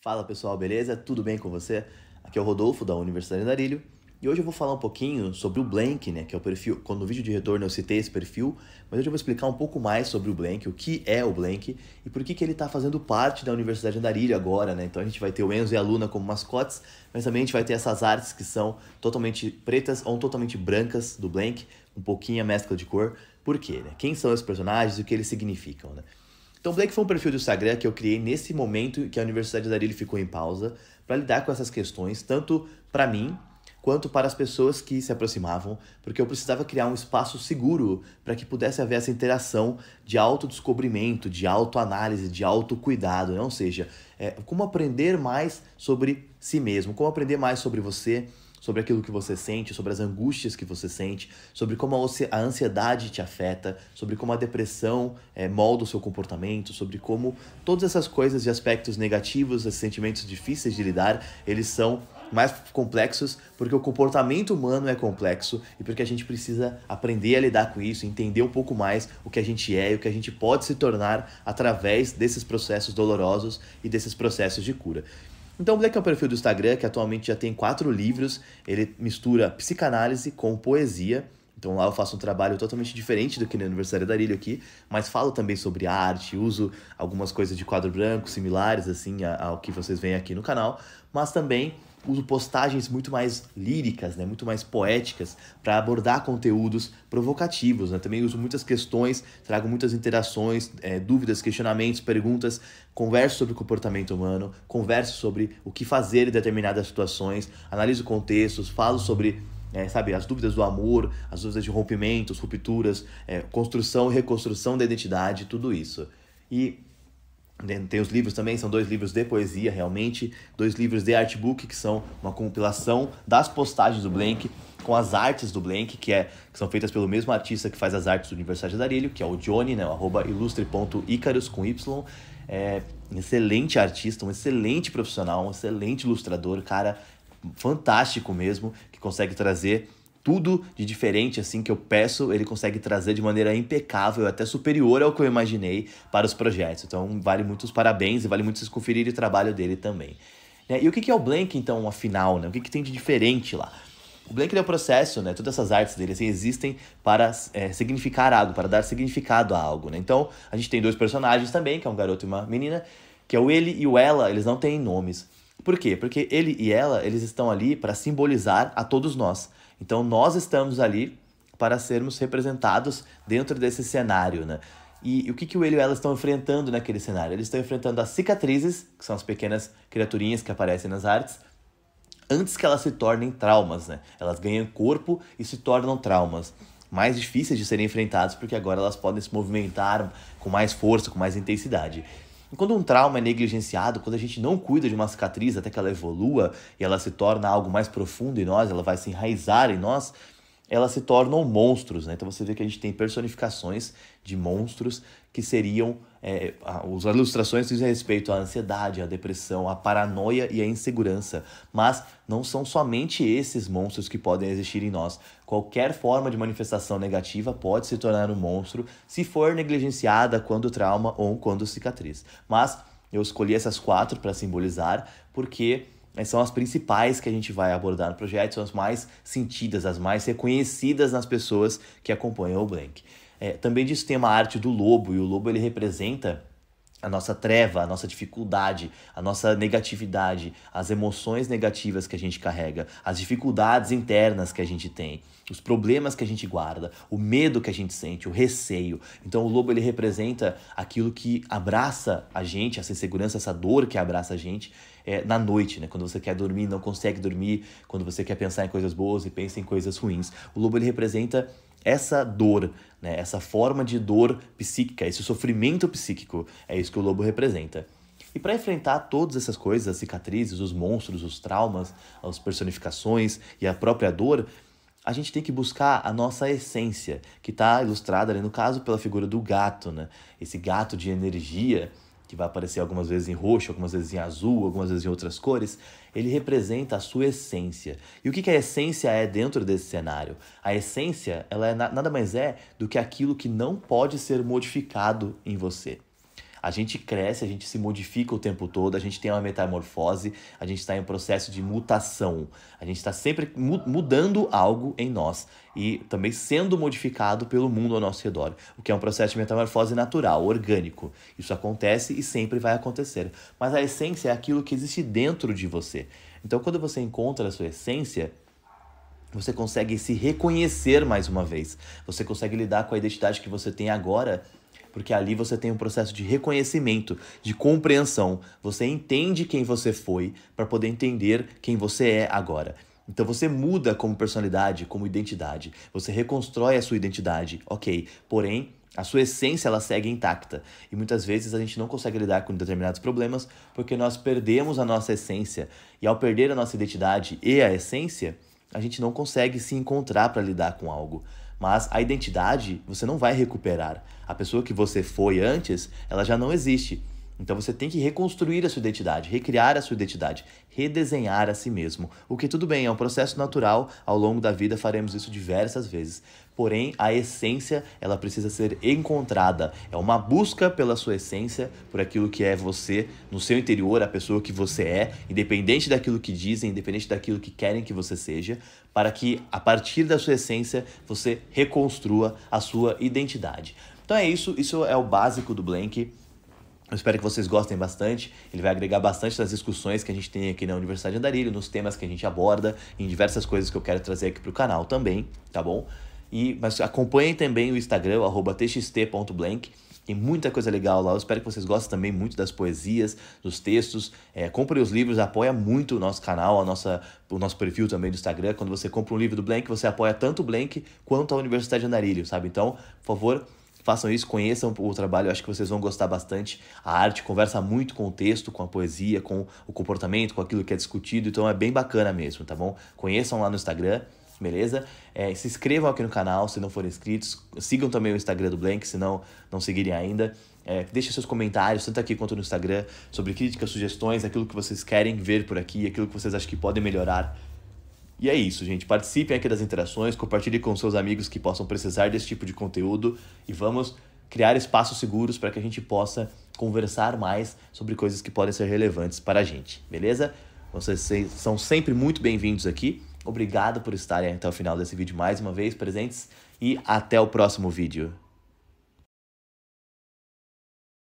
Fala pessoal, beleza? Tudo bem com você? Aqui é o Rodolfo da Universidade de e hoje eu vou falar um pouquinho sobre o Blank, né? Que é o perfil. Quando no vídeo de retorno eu citei esse perfil, mas hoje eu vou explicar um pouco mais sobre o Blank, o que é o Blank e por que, que ele está fazendo parte da Universidade de agora, né? Então a gente vai ter o Enzo e a Luna como mascotes, mas também a gente vai ter essas artes que são totalmente pretas ou totalmente brancas do Blank, um pouquinho a mescla de cor. Por quê? Né? Quem são esses personagens e o que eles significam, né? Então, Blake foi um perfil do Instagram que eu criei nesse momento que a Universidade da Arilha ficou em pausa, para lidar com essas questões, tanto para mim quanto para as pessoas que se aproximavam, porque eu precisava criar um espaço seguro para que pudesse haver essa interação de autodescobrimento, de autoanálise, de autocuidado, né? ou seja, é, como aprender mais sobre si mesmo, como aprender mais sobre você, sobre aquilo que você sente, sobre as angústias que você sente, sobre como a ansiedade te afeta, sobre como a depressão é, molda o seu comportamento, sobre como todas essas coisas e aspectos negativos, esses sentimentos difíceis de lidar, eles são mais complexos porque o comportamento humano é complexo e porque a gente precisa aprender a lidar com isso, entender um pouco mais o que a gente é e o que a gente pode se tornar através desses processos dolorosos e desses processos de cura. Então, o Black é um perfil do Instagram que atualmente já tem quatro livros. Ele mistura psicanálise com poesia então lá eu faço um trabalho totalmente diferente do que no Aniversário da Arilho aqui, mas falo também sobre arte, uso algumas coisas de quadro branco similares assim ao que vocês veem aqui no canal, mas também uso postagens muito mais líricas, né, muito mais poéticas para abordar conteúdos provocativos. Né? Também uso muitas questões, trago muitas interações, é, dúvidas, questionamentos, perguntas, converso sobre comportamento humano, converso sobre o que fazer em determinadas situações, analiso contextos, falo sobre é, sabe, as dúvidas do amor, as dúvidas de rompimentos, rupturas, é, construção e reconstrução da identidade, tudo isso. E né, tem os livros também, são dois livros de poesia, realmente, dois livros de artbook, que são uma compilação das postagens do Blank, com as artes do Blank, que, é, que são feitas pelo mesmo artista que faz as artes do Universidade de Darilho, que é o Johnny, né, arroba ilustre.icarus com Y. É, excelente artista, um excelente profissional, um excelente ilustrador, cara fantástico mesmo, que consegue trazer tudo de diferente assim que eu peço, ele consegue trazer de maneira impecável, até superior ao que eu imaginei para os projetos. Então, vale muitos parabéns e vale muito vocês conferirem o trabalho dele também. Né, e o que é o Blank, então, afinal? Né? O que, que tem de diferente lá? O Blank é um processo, né? Todas essas artes dele assim, existem para é, significar algo, para dar significado a algo, né? Então, a gente tem dois personagens também, que é um garoto e uma menina, que é o ele e o ela, eles não têm nomes. Por quê? Porque ele e ela, eles estão ali para simbolizar a todos nós. Então nós estamos ali para sermos representados dentro desse cenário, né? E, e o que, que o ele e ela estão enfrentando naquele cenário? Eles estão enfrentando as cicatrizes, que são as pequenas criaturinhas que aparecem nas artes, antes que elas se tornem traumas, né? Elas ganham corpo e se tornam traumas mais difíceis de serem enfrentados, porque agora elas podem se movimentar com mais força, com mais intensidade. E quando um trauma é negligenciado, quando a gente não cuida de uma cicatriz até que ela evolua e ela se torna algo mais profundo em nós, ela vai se enraizar em nós, elas se tornam monstros. Né? Então você vê que a gente tem personificações de monstros que seriam. É, as ilustrações dizem respeito à ansiedade, à depressão, à paranoia e à insegurança. Mas não são somente esses monstros que podem existir em nós. Qualquer forma de manifestação negativa pode se tornar um monstro se for negligenciada quando trauma ou quando cicatriz. Mas eu escolhi essas quatro para simbolizar porque são as principais que a gente vai abordar no projeto, são as mais sentidas, as mais reconhecidas nas pessoas que acompanham o Blank. É, também disso tem uma arte do lobo, e o lobo ele representa a nossa treva, a nossa dificuldade, a nossa negatividade, as emoções negativas que a gente carrega, as dificuldades internas que a gente tem, os problemas que a gente guarda, o medo que a gente sente, o receio. Então o lobo ele representa aquilo que abraça a gente, essa insegurança, essa dor que abraça a gente é, na noite, né? Quando você quer dormir, não consegue dormir, quando você quer pensar em coisas boas e pensa em coisas ruins. O lobo ele representa essa dor, né? essa forma de dor psíquica, esse sofrimento psíquico, é isso que o lobo representa. E para enfrentar todas essas coisas, as cicatrizes, os monstros, os traumas, as personificações e a própria dor, a gente tem que buscar a nossa essência, que está ilustrada ali no caso pela figura do gato, né? Esse gato de energia que vai aparecer algumas vezes em roxo, algumas vezes em azul, algumas vezes em outras cores, ele representa a sua essência. E o que, que a essência é dentro desse cenário? A essência, ela é nada mais é do que aquilo que não pode ser modificado em você. A gente cresce, a gente se modifica o tempo todo, a gente tem uma metamorfose, a gente está em um processo de mutação. A gente está sempre mudando algo em nós e também sendo modificado pelo mundo ao nosso redor, o que é um processo de metamorfose natural, orgânico. Isso acontece e sempre vai acontecer. Mas a essência é aquilo que existe dentro de você. Então, quando você encontra a sua essência, você consegue se reconhecer mais uma vez. Você consegue lidar com a identidade que você tem agora porque ali você tem um processo de reconhecimento, de compreensão. Você entende quem você foi para poder entender quem você é agora. Então você muda como personalidade, como identidade. Você reconstrói a sua identidade, ok. Porém, a sua essência ela segue intacta. E muitas vezes a gente não consegue lidar com determinados problemas porque nós perdemos a nossa essência. E ao perder a nossa identidade e a essência, a gente não consegue se encontrar para lidar com algo. Mas a identidade você não vai recuperar. A pessoa que você foi antes, ela já não existe. Então você tem que reconstruir a sua identidade, recriar a sua identidade, redesenhar a si mesmo. O que tudo bem, é um processo natural, ao longo da vida faremos isso diversas vezes. Porém, a essência, ela precisa ser encontrada. É uma busca pela sua essência, por aquilo que é você, no seu interior, a pessoa que você é, independente daquilo que dizem, independente daquilo que querem que você seja, para que a partir da sua essência você reconstrua a sua identidade. Então é isso, isso é o básico do Blank. Eu espero que vocês gostem bastante. Ele vai agregar bastante das discussões que a gente tem aqui na Universidade de Andarilho, nos temas que a gente aborda, em diversas coisas que eu quero trazer aqui para o canal também, tá bom? E, mas acompanhem também o Instagram, txt.blank. Tem muita coisa legal lá. Eu espero que vocês gostem também muito das poesias, dos textos. É, compre os livros, apoia muito o nosso canal, a nossa, o nosso perfil também do Instagram. Quando você compra um livro do Blank, você apoia tanto o Blank quanto a Universidade de Andarilho, sabe? Então, por favor, façam isso, conheçam o trabalho, acho que vocês vão gostar bastante. A arte conversa muito com o texto, com a poesia, com o comportamento, com aquilo que é discutido, então é bem bacana mesmo, tá bom? Conheçam lá no Instagram, beleza? É, se inscrevam aqui no canal se não forem inscritos, sigam também o Instagram do Blank, se não, não seguirem ainda. É, deixem seus comentários, tanto aqui quanto no Instagram, sobre críticas, sugestões, aquilo que vocês querem ver por aqui, aquilo que vocês acham que podem melhorar e é isso, gente. Participem aqui das interações, compartilhe com seus amigos que possam precisar desse tipo de conteúdo e vamos criar espaços seguros para que a gente possa conversar mais sobre coisas que podem ser relevantes para a gente, beleza? Vocês são sempre muito bem-vindos aqui. Obrigado por estarem até o final desse vídeo mais uma vez presentes e até o próximo vídeo.